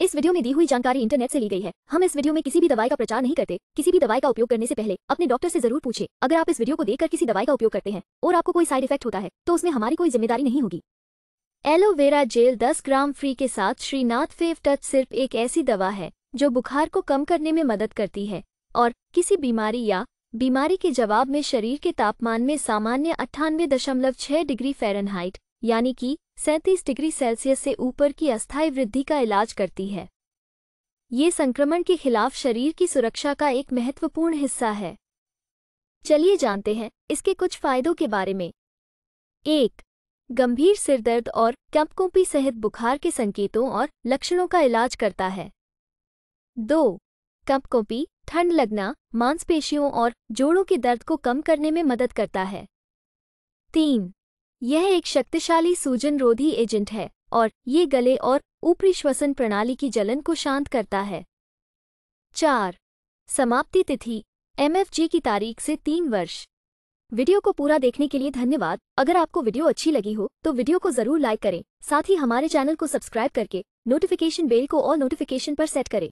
इस वीडियो में दी हुई जानकारी इंटरनेट से ली गई है हम इस वीडियो में किसी भी दवाई का प्रचार नहीं करते किसी भी दवाई का उपयोग करने से पहले अपने डॉक्टर से जरूर पूछे अगर आप इस वीडियो को देखकर किसी दवाई का उपयोग करते हैं और आपको कोई साइड इफेक्ट होता है तो उसमें हमारी कोई जिम्मेदारी नहीं होगी एलोवेरा जेल दस ग्राम फ्री के साथ श्रीनाथ फेव टच सिर्फ एक ऐसी दवा है जो बुखार को कम करने में मदद करती है और किसी बीमारी या बीमारी के जवाब में शरीर के तापमान में सामान्य अट्ठानवे दशमलव छह डिग्री फ़ारेनहाइट यानी कि सैंतीस डिग्री सेल्सियस से ऊपर की अस्थायी वृद्धि का इलाज करती है ये संक्रमण के खिलाफ शरीर की सुरक्षा का एक महत्वपूर्ण हिस्सा है चलिए जानते हैं इसके कुछ फायदों के बारे में एक गंभीर सिरदर्द और कंपकोपी सहित बुखार के संकेतों और लक्षणों का इलाज करता है दो कंपकोपी ठंड लगना मांसपेशियों और जोड़ों के दर्द को कम करने में मदद करता है तीन यह एक शक्तिशाली सूजन रोधी एजेंट है और ये गले और ऊपरी श्वसन प्रणाली की जलन को शांत करता है चार समाप्ति तिथि एमएफजी की तारीख से तीन वर्ष वीडियो को पूरा देखने के लिए धन्यवाद अगर आपको वीडियो अच्छी लगी हो तो वीडियो को जरूर लाइक करें साथ ही हमारे चैनल को सब्सक्राइब करके नोटिफिकेशन बेल को ऑल नोटिफिकेशन पर सेट करें